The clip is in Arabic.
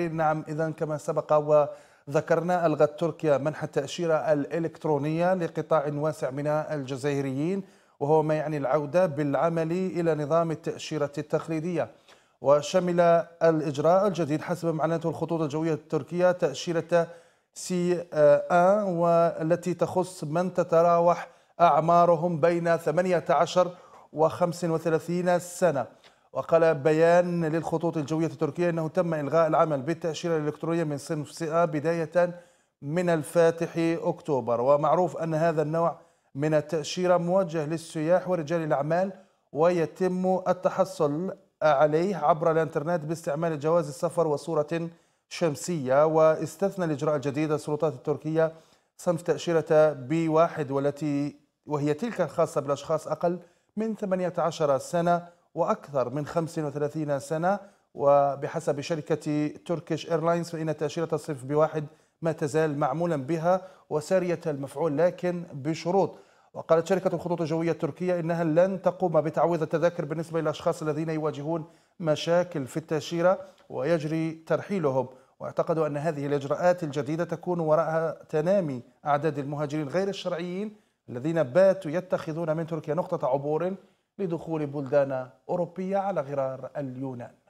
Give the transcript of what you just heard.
نعم إذا كما سبق وذكرنا ألغت تركيا منح التأشيرة الإلكترونية لقطاع واسع من الجزائريين وهو ما يعني العودة بالعمل إلى نظام التأشيرة التقليدية وشمل الإجراء الجديد حسب معناته الخطوط الجوية التركية تأشيرة سي آن والتي تخص من تتراوح أعمارهم بين 18 و 35 سنة وقال بيان للخطوط الجوية التركية أنه تم إلغاء العمل بالتأشيرة الإلكترونية من صنف سئة بداية من الفاتح أكتوبر ومعروف أن هذا النوع من التأشيرة موجه للسياح ورجال الأعمال ويتم التحصل عليه عبر الانترنت باستعمال جواز السفر وصورة شمسية واستثنى الإجراء الجديد السلطات التركية صنف تأشيرة بي واحد والتي وهي تلك الخاصة بالأشخاص أقل من 18 سنة وأكثر من 35 سنة وبحسب شركة تركيش إيرلاينز فإن تأشيرة الصيف بواحد ما تزال معمولا بها وسارية المفعول لكن بشروط وقالت شركة الخطوط الجوية التركية إنها لن تقوم بتعويض التذاكر بالنسبة للأشخاص الذين يواجهون مشاكل في التأشيرة ويجري ترحيلهم واعتقدوا أن هذه الإجراءات الجديدة تكون وراءها تنامي أعداد المهاجرين غير الشرعيين الذين باتوا يتخذون من تركيا نقطة عبور لدخول بلدان أوروبية على غرار اليونان